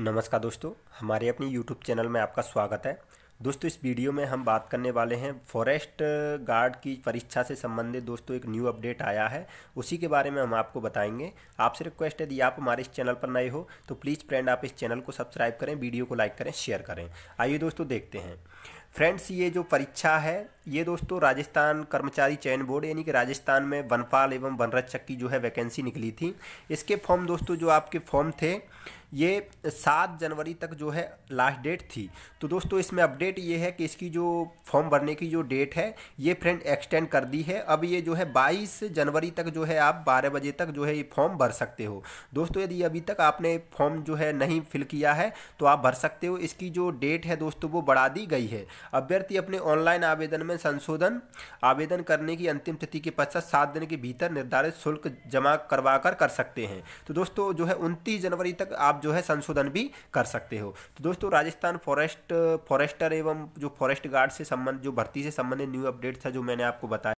नमस्कार दोस्तों हमारे अपनी YouTube चैनल में आपका स्वागत है दोस्तों इस वीडियो में हम बात करने वाले हैं फॉरेस्ट गार्ड की परीक्षा से संबंधित दोस्तों एक न्यू अपडेट आया है उसी के बारे में हम आपको बताएंगे आपसे रिक्वेस्ट है यदि आप हमारे इस चैनल पर नए हो तो प्लीज़ फ्रेंड आप इस चैनल को सब्सक्राइब करें वीडियो को लाइक करें शेयर करें आइए दोस्तों देखते हैं फ्रेंड्स ये जो परीक्षा है ये दोस्तों राजस्थान कर्मचारी चयन बोर्ड यानी कि राजस्थान में वनपाल एवं वनरक्षक की जो है वैकेंसी निकली थी इसके फॉर्म दोस्तों जो आपके फॉर्म थे ये सात जनवरी तक जो है लास्ट डेट थी तो दोस्तों इसमें अपडेट ये है कि इसकी जो फॉर्म भरने की जो डेट है ये फ्रेंड एक्सटेंड कर दी है अब ये जो है बाईस जनवरी तक जो है आप बारह बजे तक जो है ये फॉर्म भर सकते हो दोस्तों यदि अभी तक आपने फॉर्म जो है नहीं फिल किया है तो आप भर सकते हो इसकी जो डेट है दोस्तों वो बढ़ा दी गई है अभ्यर्थी अपने ऑनलाइन आवेदन में संशोधन आवेदन करने की अंतिम तिथि के पश्चात सात दिन के भीतर निर्धारित शुल्क जमा करवा कर, कर सकते हैं तो दोस्तों जो है उनतीस जनवरी तक आप आप जो है संशोधन भी कर सकते हो तो दोस्तों राजस्थान फॉरेस्ट फॉरेस्टर एवं जो फॉरेस्ट गार्ड से संबंध जो भर्ती से संबंधित न्यू अपडेट था जो मैंने आपको बताया